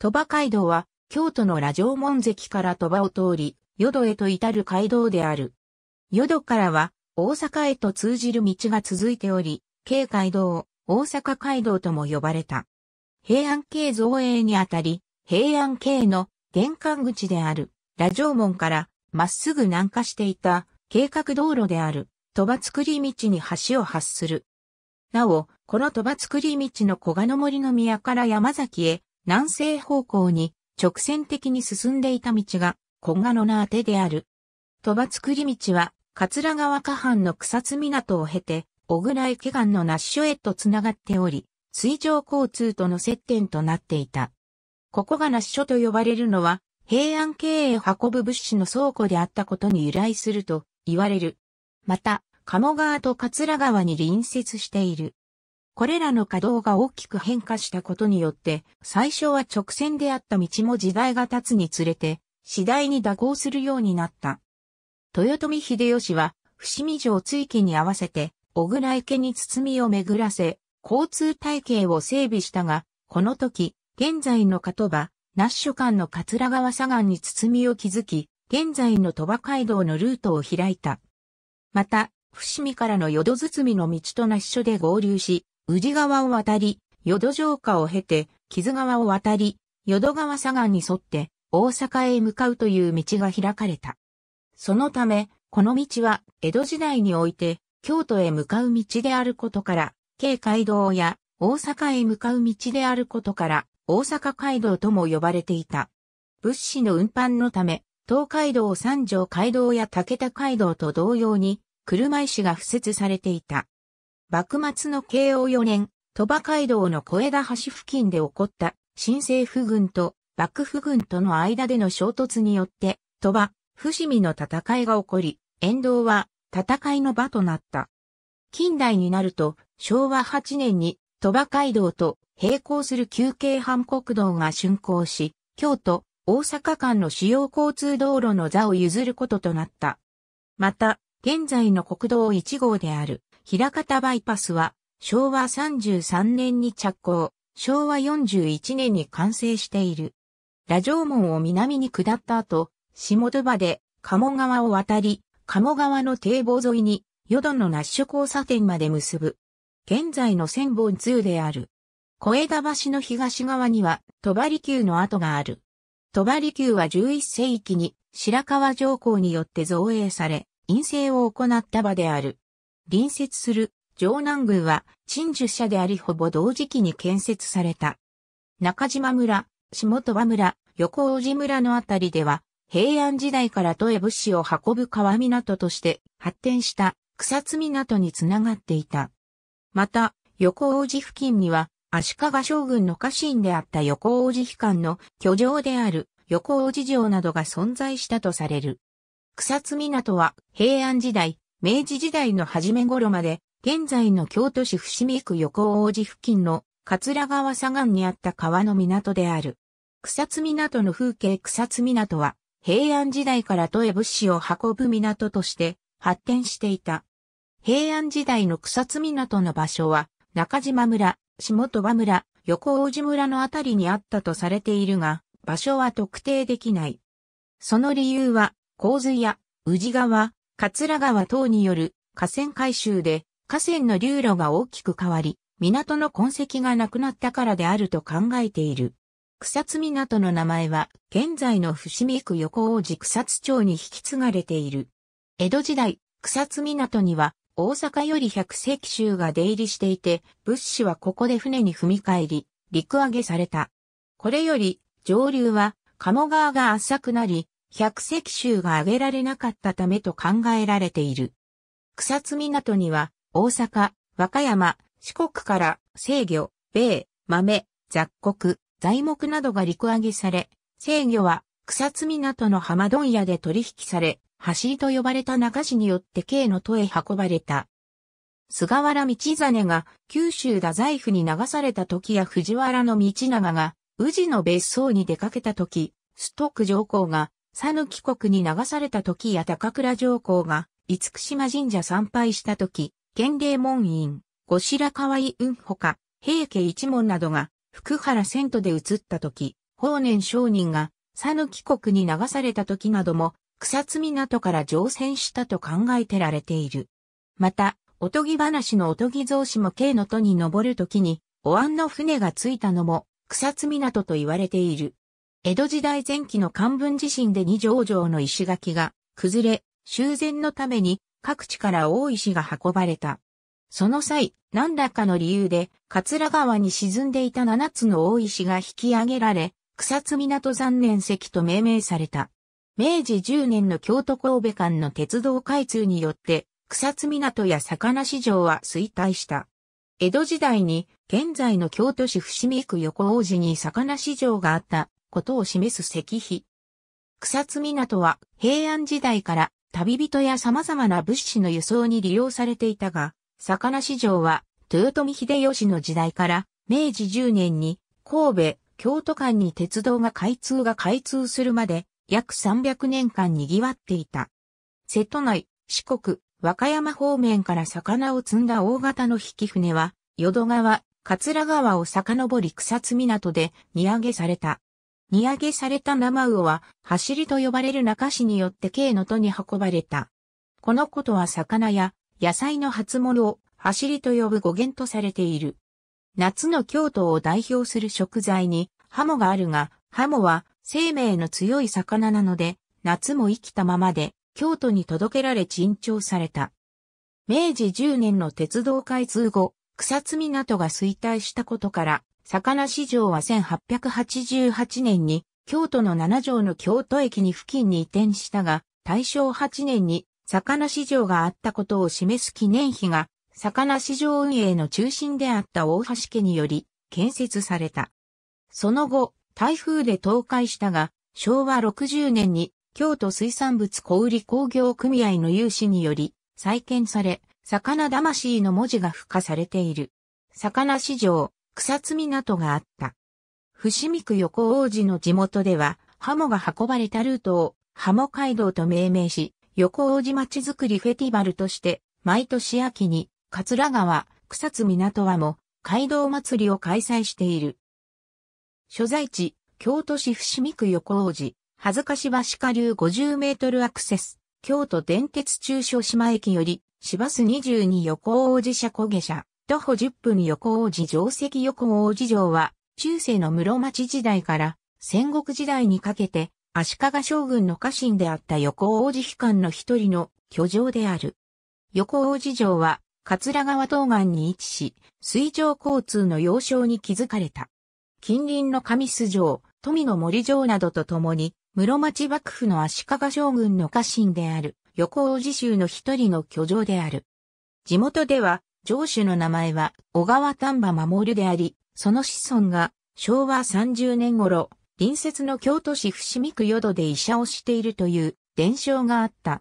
鳥羽街道は、京都の羅城門跡から鳥羽を通り、淀へと至る街道である。淀からは、大阪へと通じる道が続いており、京街道、大阪街道とも呼ばれた。平安京造営にあたり、平安京の玄関口である、羅城門からまっすぐ南下していた計画道路である、鳥羽作り道に橋を発する。なお、この鳥羽作り道の小賀の森の宮から山崎へ、南西方向に直線的に進んでいた道が小賀の名てである。鳥羽作り道は、桂川下畔の草津港を経て、小倉池岸の那須所へと繋がっており、水上交通との接点となっていた。ここが那須所と呼ばれるのは、平安経営運ぶ物資の倉庫であったことに由来すると言われる。また、鴨川と桂川に隣接している。これらの稼働が大きく変化したことによって、最初は直線であった道も時代が経つにつれて、次第に蛇行するようになった。豊臣秀吉は、伏見城追記に合わせて、小倉池に包みを巡らせ、交通体系を整備したが、この時、現在の加戸場、那須所間の桂川左岸に包みを築き、現在の鳥羽街道のルートを開いた。また、伏見からの淀包みの道と那須所で合流し、宇治川を渡り、淀城下を経て、木津川を渡り、淀川左岸に沿って大阪へ向かうという道が開かれた。そのため、この道は江戸時代において京都へ向かう道であることから、京街道や大阪へ向かう道であることから、大阪街道とも呼ばれていた。物資の運搬のため、東海道三条街道や武田街道と同様に、車石が敷設されていた。幕末の慶応4年、鳥羽街道の小枝橋付近で起こった新政府軍と幕府軍との間での衝突によって、鳥羽、伏見の戦いが起こり、沿道は戦いの場となった。近代になると、昭和8年に鳥羽街道と並行する旧京阪国道が竣工し、京都、大阪間の主要交通道路の座を譲ることとなった。また、現在の国道1号である平方バイパスは昭和33年に着工、昭和41年に完成している。ラジオ門を南に下った後、下戸場で鴨川を渡り、鴨川の堤防沿いに淀のナッシュ交差点まで結ぶ。現在の千本通である。小枝橋の東側には、戸張宮の跡がある。戸張宮は11世紀に白川上皇によって造営され、陰性を行った場である。隣接する城南宮は陳守社でありほぼ同時期に建設された。中島村、下戸場村、横尾寺村のあたりでは、平安時代から都へ物資を運ぶ川港として発展した草津港につながっていた。また、横尾寺付近には、足利将軍の家臣であった横尾寺機関の居城である横尾寺城などが存在したとされる。草津港は平安時代、明治時代の初め頃まで、現在の京都市伏見区横王子付近の桂川左岸にあった川の港である。草津港の風景草津港は、平安時代から都へ物資を運ぶ港として発展していた。平安時代の草津港の場所は、中島村、下鳥羽村、横王子村のあたりにあったとされているが、場所は特定できない。その理由は、洪水や宇治川、桂川等による河川改修で河川の流路が大きく変わり、港の痕跡がなくなったからであると考えている。草津港の名前は、現在の伏見区横王子草津町に引き継がれている。江戸時代、草津港には、大阪より百石州が出入りしていて、物資はここで船に踏み返り、陸揚げされた。これより、上流は、鴨川が浅くなり、百石州が挙げられなかったためと考えられている。草津港には、大阪、和歌山、四国から制御、米、豆、雑穀、材木などが陸揚げされ、制御は草津港の浜問屋で取引され、走りと呼ばれた中市によって京の都へ運ばれた。菅原道真が九州太宰府に流された時や藤原道長が宇治の別荘に出かけた時、ストック上皇が佐野帰国に流された時や高倉上皇が、厳島神社参拝した時、県霊門院、後白河井雲ほか、平家一門などが、福原遷都で移った時、法然上人が、佐野帰国に流された時なども、草津港から乗船したと考えてられている。また、おとぎ話のおとぎ造詞も京の都に登る時に、お椀の船が着いたのも草津港と言われている。江戸時代前期の漢文地震で二条城の石垣が崩れ、修繕のために各地から大石が運ばれた。その際、何らかの理由で、桂川に沈んでいた七つの大石が引き上げられ、草津港残念石と命名された。明治10年の京都神戸間の鉄道開通によって、草津港や魚市場は衰退した。江戸時代に、現在の京都市伏見区横王子に魚市場があったことを示す石碑。草津港は平安時代から旅人や様々な物資の輸送に利用されていたが、魚市場は豊臣秀吉の時代から明治10年に神戸、京都間に鉄道が開通が開通するまで約300年間賑わっていた。瀬戸内、四国、和歌山方面から魚を積んだ大型の引き船は、淀川、桂川を遡り草津港で荷上げされた。荷上げされた生魚は、走りと呼ばれる中市によって軽の都に運ばれた。このことは魚や野菜の初物を走りと呼ぶ語源とされている。夏の京都を代表する食材にハモがあるが、ハモは生命の強い魚なので、夏も生きたままで京都に届けられ珍重された。明治10年の鉄道開通後、草津港が衰退したことから、魚市場は1888年に京都の七条の京都駅に付近に移転したが、大正8年に魚市場があったことを示す記念碑が、魚市場運営の中心であった大橋家により建設された。その後、台風で倒壊したが、昭和60年に京都水産物小売工業組合の有志により再建され、魚魂の文字が付加されている。魚市場、草津港があった。伏見区横王子の地元では、ハモが運ばれたルートを、ハモ街道と命名し、横王子町づくりフェティバルとして、毎年秋に、桂川、草津港はも、街道祭りを開催している。所在地、京都市伏見区横王子、恥ずかし橋下流50メートルアクセス、京都電鉄中小島駅より、市バス22横王子車小下車。徒歩10分横王子城跡横王子城は、中世の室町時代から戦国時代にかけて、足利将軍の家臣であった横王子悲観の一人の居城である。横王子城は、桂川東岸に位置し、水上交通の要衝に築かれた。近隣の上須城、富の森城などとともに、室町幕府の足利将軍の家臣である、横王子州の一人の居城である。地元では、上主の名前は小川丹波守であり、その子孫が昭和30年頃、隣接の京都市伏見区淀で医者をしているという伝承があった。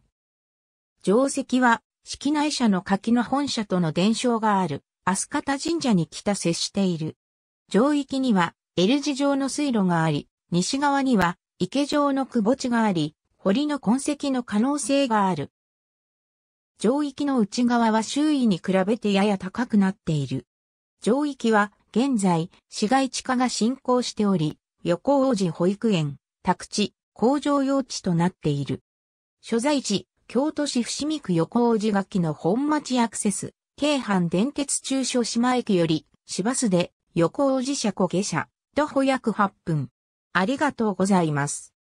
定石は、式内社の柿の本社との伝承がある、飛鳥田神社に北接している。上域には、L 字状の水路があり、西側には、池状の窪地があり、堀の痕跡の可能性がある。上域の内側は周囲に比べてやや高くなっている。上域は現在市街地化が進行しており、横王子保育園、宅地、工場用地となっている。所在地、京都市伏見区横王子垣の本町アクセス、京阪電鉄中小島駅より、市バスで横王子車庫下車、徒歩約8分。ありがとうございます。